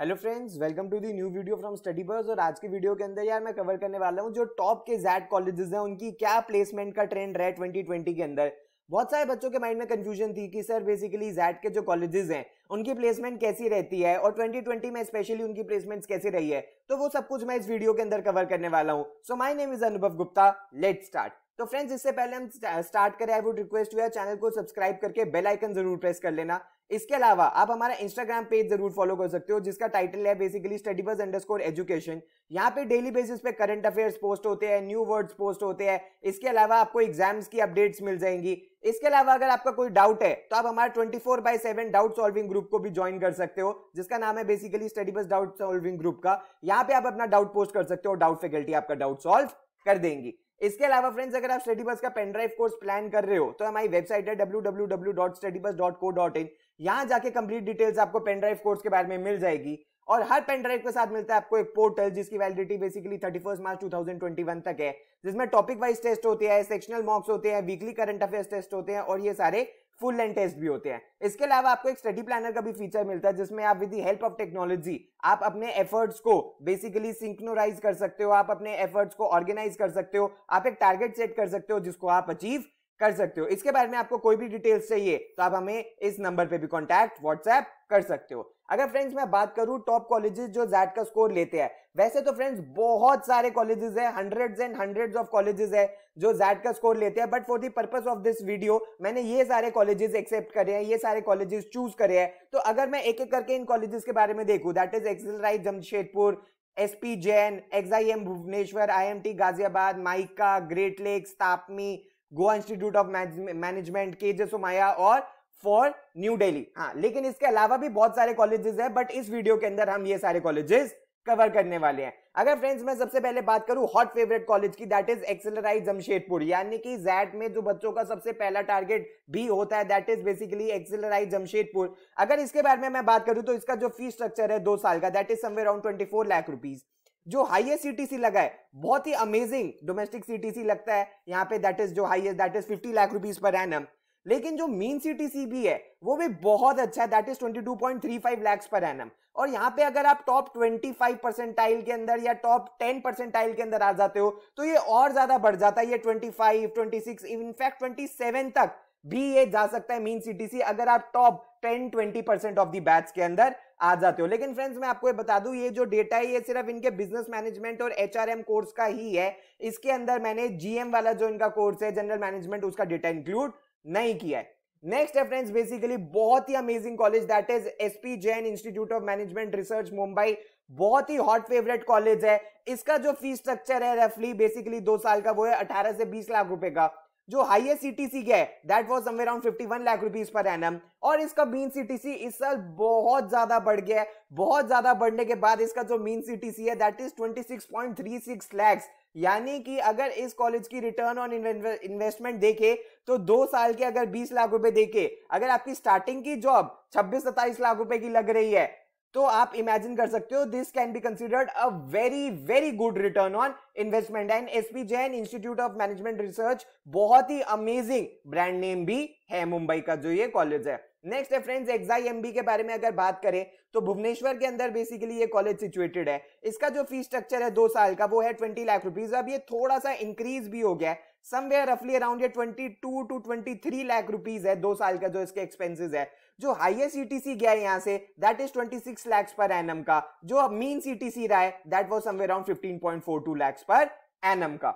hello friends welcome to the new video from study bus और आज के video के अंदर यार मैं कवर करने वाला हूँ जो टॉप के जैट कॉलेजेस हैं उनकी क्या प्लेसमेंट का ट्रेंड रहा है 2020 के अंदर बहुत सारे बच्चों के माइंड में कंफ्यूजन थी कि सर बेसिकली जैट के जो कॉलेजेस हैं उनकी प्लेसमेंट कैसी रहती है और 2020 में स्पेशली उनकी प्लेसमेंट कैसी रही है तो वो सब कुछ मैं इस वीडियो के अंदर कवर करने वाला हूँ सो माई name is Anubhav Gupta let start तो फ्रेंड्स इससे पहले हम स्टार्ट करें आई वुड रिक्वेस्ट हुआ चैनल को सब्सक्राइब करके बेल आइकन जरूर प्रेस कर लेना इसके अलावा आप हमारा इंस्टाग्राम पेज जरूर फॉलो कर सकते हो जिसका टाइटल है बेसिकली स्टडी बस अंडर स्कोर एजुकेशन यहाँ पे डेली बेसिस पे करंट अफेयर्स पोस्ट होते हैं न्यू वर्ड्स पोस्ट होते हैं इसके अलावा आपको एग्जाम्स की अपडेट्स मिल जाएंगी इसके अलावा अगर आपका कोई डाउट है तो आप हमारे twenty four by seven doubt solving group को भी ज्वाइन कर सकते हो जिसका नाम है basically study bus doubt solving group का यहाँ पे आप अपना डाउट पोस्ट कर सकते हो डाउट फैकल्टी आपका डाउट सॉल्व कर देंगी इसके अलावा फ्रेंड्स अगर आप स्टडी बस का पेन ड्राइव कोर्स प्लान कर रहे हो तो हमारी वेबसाइट है W W W dot dot dot study bus co in यहाँ जाके कंप्लीट डिटेल्स आपको पेन ड्राइव कोर्स के बारे में मिल जाएगी और हर पेन ड्राइव के साथ मिलता है आपको एक पोर्टल जिसकी validity basically thirty first March two thousand twenty one तक है जिसमें टॉपिक वाइज टेस्ट होते हैं सेक्शनल मॉक्स होते हैं वीकली करंट अफेयर्स टेस्ट होते हैं और ये सारे फुल लेंथ टेस्ट भी होते हैं इसके अलावा आपको एक स्टडी प्लानर का भी फीचर मिलता है जिसमें आप with the help of technology आप अपने एफर्ट्स को बेसिकली सिंक्नोराइज कर सकते हो आप अपने एफर्ट्स को ऑर्गेनाइज कर सकते हो आप एक टारगेट सेट कर सकते हो जिसको आप अचीव कर सकते हो इसके बारे में आपको कोई भी डिटेल्स चाहिए तो आप हमें इस नंबर पे भी कॉन्टैक्ट व्हाट्सएप कर सकते हो अगर फ्रेंड्स मैं बात करूं टॉप कॉलेजेस जो जैट का स्कोर लेते हैं वैसे तो फ्रेंड्स बहुत सारे कॉलेजेस हैं hundreds and hundreds of colleges हैं जो जैट का स्कोर लेते हैं but for the purpose of this video मैंने ये सारे कॉलेजेस एक्सेप्ट करे हैं ये सारे कॉलेजेस चूज करे हैं तो अगर मैं एक एक करके इन कॉलेजेस के बारे में देखूं that is XLRI Jamshedpur S P Jain X I M Bhubaneswar I M T Ghaziabad MICA Great Lakes TAPMI Goa institute of management K J सुमाया और फॉर न्यू डेली हाँ लेकिन इसके अलावा भी बहुत सारे कॉलेजेस है बट इस वीडियो के अंदर हम ये सारे कॉलेजेस कवर करने वाले हैं अगर फ्रेंड्स मैं सबसे पहले बात करूं हॉट फेवरेट कॉलेज की दैट इज एक्सेलराइज जमशेदपुर यानी कि जैट में जो बच्चों का सबसे पहला टारगेट भी होता है that is basically XLRI Jamshedpur अगर इसके बारे में मैं बात करूं तो इसका जो फी स्ट्रक्चर है दो साल का that is somewhere around twenty four lakh rupees जो हाईएस्ट सीटीसी लगा है बहुत ही अमेजिंग डोमेस्टिक सीटीसी लगता है यहाँ पे दैट इज जो highest that is fifty lakh rupees per annum लेकिन जो मीन सीटीसी भी है वो भी बहुत अच्छा है that is twenty two point three five lakhs per annum और यहाँ पे अगर आप टॉप ट्वेंटी 25 परसेंटाइल के अंदर या टॉप 10 परसेंटाइल के अंदर आ जाते हो तो ये और ज्यादा बढ़ जाता है ये twenty five twenty six in fact twenty seven तक भी ये जा सकता है मीन सीटीसी अगर आप top ten twenty percent of the batch के अंदर आ जाते हो लेकिन फ्रेंड्स मैं आपको ये बता दूं ये जो डेटा है ये सिर्फ इनके बिजनेस मैनेजमेंट और एचआरएम कोर्स का ही है इसके अंदर मैंने जीएम वाला जो इनका कोर्स है जनरल मैनेजमेंट उसका डेटा इंक्लूड नहीं किया है नेक्स्ट फ्रेंड्स बेसिकली बहुत ही amazing college that is SP Jain institute of management research Mumbai बहुत ही हॉट फेवरेट कॉलेज है इसका जो फीस स्ट्रक्चर है रफली बेसिकली दो साल का वो है अठारह से बीस लाख रुपए का जो हाईएस्ट सीटीसी गया है that was somewhere around 51 lakh rupees per annum और इसका मीन सीटीसी इस साल बहुत ज्यादा बढ़ गया है बहुत ज्यादा बढ़ने के बाद इसका जो मीन सीटीसी है दैट इज 26.36 लाख यानी कि अगर इस कॉलेज की रिटर्न ऑन इन्वेस्टमेंट देखे तो दो साल के अगर 20 लाख रुपए देखे अगर आपकी स्टार्टिंग की जॉब 26 सत्ताईस लाख रुपए की लग रही है तो आप इमेजिन कर सकते हो this can be considered a very very good return on investment and SP Jain institute of management research बहुत ही अमेजिंग ब्रांड नेम भी है मुंबई का जो ये कॉलेज है नेक्स्ट है फ्रेंड्स एक्साई एम के बारे में अगर बात करें तो भुवनेश्वर के अंदर बेसिकली ये कॉलेज सिचुएटेड है इसका जो फीस स्ट्रक्चर है दो साल का वो है ट्वेंटी लाख रुपीज अब ये थोड़ा सा इंक्रीज भी हो गया है समवेयर रफली अराउंड ये twenty two two twenty three lakh rupees है दो साल का जो इसके एक्सपेंसिस है जो हाईएस्ट ईटीसी e गया है यहाँ say that is 26 lakh per annum का जो मीन सीटीसी e रहा है that was somewhere around 15.42 lakh per annum का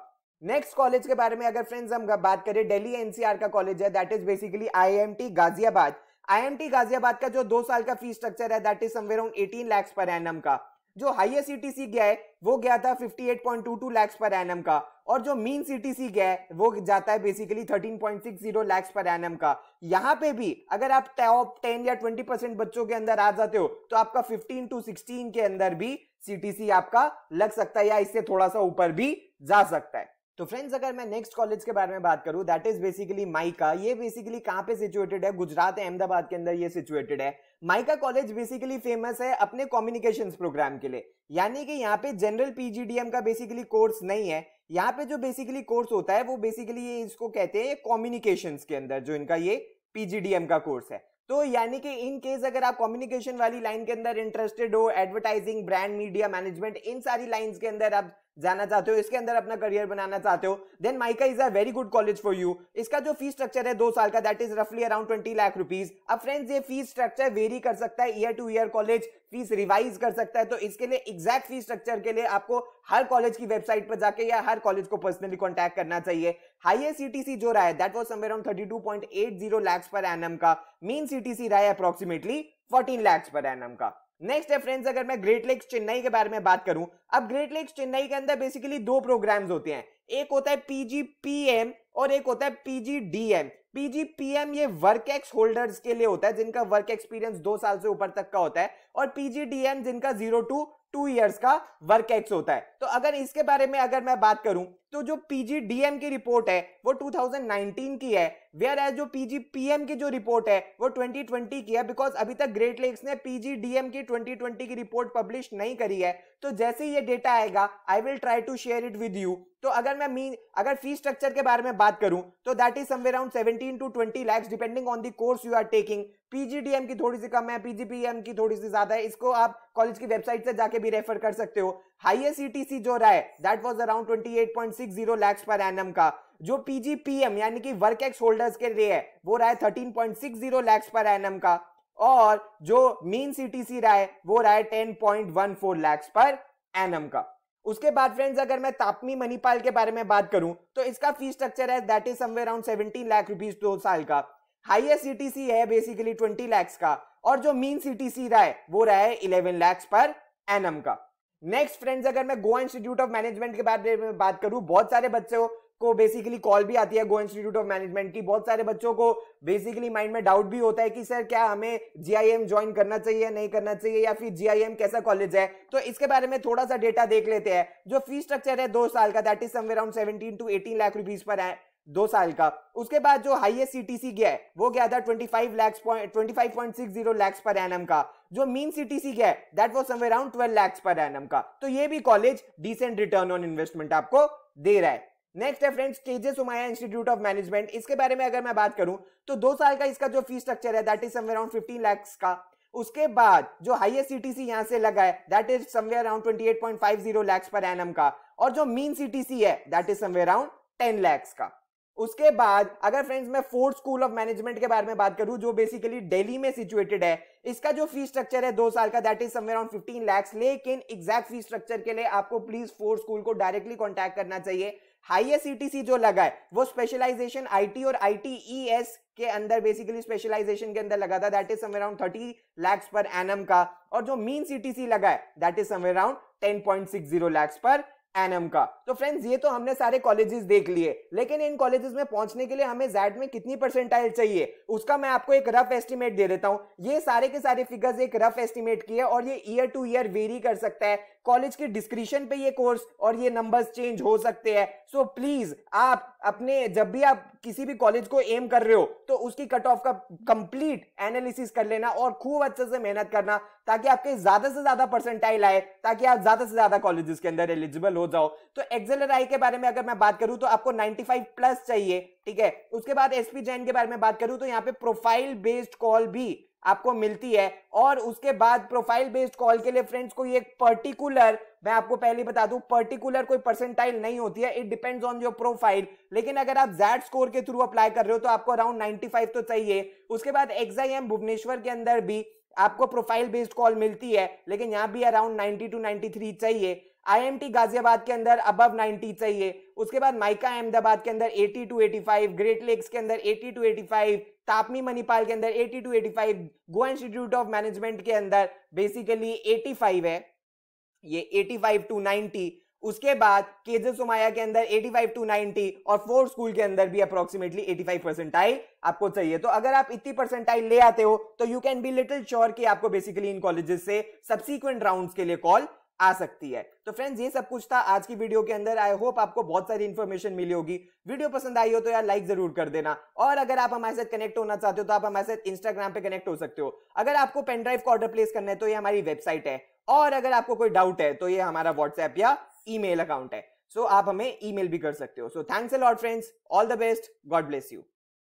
नेक्स्ट कॉलेज के बारे में अगर फ्रेंड्स हम बात करें दिल्ली एनसीआर का कॉलेज है that is basically IMT Ghaziabad IMT Ghaziabad का जो दो साल का फी स्ट्रक्चर है that is somewhere around 18 lakh per annum का जो हाईएस्ट सीटीसी गया है वो गया था 58.22 लाख पर एम का और जो मीन सीटीसी गया है वो जाता है बेसिकली 13.60 लाख पर एनम का यहाँ पे भी अगर आप टॉप 10 या 20 परसेंट बच्चों के अंदर आ जाते हो तो आपका 15 टू 16 के अंदर भी सीटीसी आपका लग सकता है या इससे थोड़ा सा ऊपर भी जा सकता है तो फ्रेंड्स अगर मैं नेक्स्ट कॉलेज के बारे में बात करूं दैट इज बेसिकली माइका ये बेसिकली कहाँ पे सिचुएटेड है गुजरात अहमदाबाद के अंदर ये सिचुएटेड है माइका कॉलेज बेसिकली फेमस है अपने कम्युनिकेशन प्रोग्राम के लिए यानी कि यहाँ पे जनरल पीजीडीएम का बेसिकली कोर्स नहीं है यहाँ पे जो बेसिकली कोर्स होता है वो बेसिकली ये इसको कहते हैं कॉम्युनिकेशन के अंदर जो इनका ये पीजीडीएम का कोर्स है तो यानी कि इन केस अगर आप कम्युनिकेशन वाली लाइन के अंदर इंटरेस्टेड हो एडवर्टाइजिंग ब्रांड मीडिया मैनेजमेंट इन सारी लाइंस के अंदर आप जाना चाहते हो इसके अंदर अपना करियर बनाना चाहते हो then MICA is a very good college for you इसका जो फी स्ट्रक्चर है दो साल का दैट इज रफली अराउंड ट्वेंटी लाख रुपीज अब फ्रेंड्स ये फीस स्ट्रक्चर वेरी कर सकता है year to year college fees revise कर सकता है तो इसके लिए एग्जैक्ट फीस स्ट्रक्चर के लिए आपको हर कॉलेज की वेबसाइट पर जाके या हर कॉलेज को पर्सनली कॉन्टैक्ट करना चाहिए हाईएस्ट सीटीसी जो रहा है that was somewhere around zero lakhs per annum का मीन सीटीसी रहा है approximately fourteen lakhs per annum का नेक्स्ट है फ्रेंड्स अगर मैं ग्रेट लेक्स चेन्नई के बारे में बात करूं अब ग्रेट लेक्स चेन्नई के अंदर बेसिकली दो प्रोग्राम्स होते हैं एक होता है पीजीपीएम और एक होता है पीजीडीएम पीजीपीएम ये वर्क एक्स होल्डर्स के लिए होता है जिनका वर्क एक्सपीरियंस दो साल से ऊपर तक का होता है और पीजीडीएम जिनका जीरो टू टू ईयर्स का वर्क एक्स होता है तो अगर इसके बारे में अगर मैं बात करूं तो जो पीजी डीएम की रिपोर्ट है वो 2019 की है वेयर एज जो पीजी पीएम की जो रिपोर्ट है वो 2020 की है बिकॉज अभी तक ग्रेट लेक्स ने पीजी डीएम की 2020 की रिपोर्ट पब्लिश नहीं करी है तो जैसे ही ये डेटा आएगा I will try to share it with you तो अगर मैं मीन अगर फी स्ट्रक्चर के बारे में बात करूं तो that is somewhere around 17 to 20 lakhs depending on the course you are taking PGDM की थोड़ी सी कम है पीजीपीएम की थोड़ी सी ज्यादा है इसको आप कॉलेज की वेबसाइट से जाके भी रेफर कर सकते हो हाईएस्ट सी e जो रहा है that was around 28.6 zero lakhs per annum का जो पीजीपीएम यानी कि वर्क एक्स होल्डर्स के लिए है वो रहा है thirteen point six zero lakhs per annum का और जो मीन सीटीसी रहा है वो रहा है ten point one four lakhs per annum का उसके बाद फ्रेंड्स अगर मैं तापमी मणिपाल के बारे में बात करूं तो इसका फी स्ट्रक्चर है that is somewhere around 17 lakh rupees दो साल का हाईएस्ट सीटीसी है बेसिकली ट्वेंटी लैक्स का और जो मीन सीटीसी रहा है वो रहा है इलेवन लैक्स पर एनम का नेक्स्ट फ्रेंड्स अगर मैं गोवा इंस्टीट्यूट ऑफ मैनेजमेंट के बारे में बात करूं बहुत सारे बच्चों को बेसिकली कॉल भी आती है गोवा इंस्टीट्यूट ऑफ मैनेजमेंट की बहुत सारे बच्चों को बेसिकली माइंड में डाउट भी होता है कि सर क्या हमें जीआईएम ज्वाइन करना चाहिए नहीं करना चाहिए या फिर जीआईएम कैसा कॉलेज है तो इसके बारे में थोड़ा सा डेटा देख लेते हैं जो फी स्ट्रक्चर है दो साल का that is somewhere around seventeen to eighteen lakh rupees per है दो साल का उसके बाद जो हाईएस्ट सीटीसी गया है वो गया था 25 lakh twenty five point six zero lakhs per annum का जो मीन सीटीसी गया है that was somewhere around 12 lakhs per annum का तो ये भी college decent return on investment आपको दे रहा है नेक्स्ट है friends KJ Somaiya institute of management इसके बारे में अगर मैं बात करूं तो दो साल का इसका जो फी स्ट्रक्चर है that is somewhere around 15 lakhs का उसके बाद जो हाईएस्ट सीटीसी यहां से लगा है that is somewhere around 28.50 lakhs per annum का और जो मीन सीटीसी है that is somewhere around 10 lakhs का उसके बाद अगर फ्रेंड्स मैं फोर्थ स्कूल ऑफ मैनेजमेंट के बारे में बात करूं जो बेसिकली दिल्ली में सिचुएटेड है इसका जो फी स्ट्रक्चर है दो साल का that is somewhere around 15 lakh लेकिन एग्जैक्ट फी स्ट्रक्चर के लिए आपको प्लीज फोर्थ स्कूल को डायरेक्टली कॉन्टैक्ट करना चाहिए हाईएस्ट सी जो लगा है वो स्पेशलाइजेशन आई और आई e के अंदर बेसिकली स्पेशलाइजेशन के अंदर लगा था that is somewhere around 30 lakh per annum का और जो मीन सी लगा है that is somewhere around 10.60 lakh per annum का तो फ्रेंड्स ये तो हमने सारे कॉलेजेस देख लिए लेकिन इन कॉलेजेस में पहुंचने के लिए हमें जैड में कितनी परसेंटाइल चाहिए उसका मैं आपको एक रफ एस्टिमेट दे देता हूं ये सारे के सारे फिगर्स एक रफ एस्टिमेट की है और ये ईयर टू ईयर वेरी कर सकता है कॉलेज के डिस्क्रिप्शन पे ये कोर्स और ये नंबर्स चेंज हो सकते हैं सो प्लीज आप अपने जब भी आप किसी भी कॉलेज को एम कर रहे हो तो उसकी कट ऑफ का कंप्लीट एनालिसिस कर लेना और खूब अच्छे से मेहनत करना ताकि आपके ज्यादा से ज्यादा परसेंटाइल आए ताकि आप ज्यादा से ज्यादा कॉलेजेस के अंदर एलिजिबल हो जाओ तो आई के बारे में अगर मैं बात करूं तो आपको 95 प्लस चाहिए ठीक है उसके बाद एसपी जैन के बारे में बात करूं तो यहाँ पे प्रोफाइल बेस्ड कॉल भी आपको मिलती है और उसके बाद प्रोफाइल बेस्ड कॉल के लिए फ्रेंड्स कोई एक पर्टिकुलर मैं आपको पहले बता दूं पर्टिकुलर कोई परसेंटाइल नहीं होती है it depends on your profile लेकिन अगर आप जैड स्कोर के थ्रू अप्लाई कर रहे हो तो आपको अराउंड फाइव तो चाहिए उसके बाद एग्जाम भुवनेश्वर के अंदर भी आपको प्रोफाइल बेस्ड कॉल मिलती है लेकिन यहाँ भी अराउंड नाइनटी टू थ्री चाहिए आईएमटी गाजियाबाद के अंदर अबव 90 चाहिए उसके बाद माइका अहमदाबाद के अंदर 80 टू 85 ग्रेट लेक्स के अंदर 80 टू 85 तापमी मणिपाल के अंदर 80 टू 85 गोवा इंस्टीट्यूट ऑफ मैनेजमेंट के अंदर बेसिकली 85 है ये 85 टू 90 उसके बाद केजे सुमाया के अंदर 85 टू 90 और फोर स्कूल के अंदर भी अप्रोक्सीमेटली 85 परसेंटाइल आपको चाहिए तो अगर आप इतनी परसेंटाइल ले आते हो तो you can be little sure कि आपको बेसिकली इन कॉलेजेस से सब्सिक्वेंट राउंड्स के लिए कॉल आ सकती है तो फ्रेंड्स ये सब कुछ था आज की वीडियो के अंदर आई होप आपको बहुत सारी इन्फॉर्मेशन मिली होगी वीडियो पसंद आई हो तो यार लाइक जरूर कर देना और अगर आप हमारे साथ कनेक्ट होना चाहते हो तो आप हमारे साथ इंस्टाग्राम पे कनेक्ट हो सकते हो अगर आपको पेनड्राइव का ऑर्डर प्लेस करना है तो ये हमारी वेबसाइट है और अगर आपको कोई डाउट है तो ये हमारा व्हाट्सएप या ई अकाउंट है सो so, आप हमें ई भी कर सकते हो so thanks a friends all the best God bless you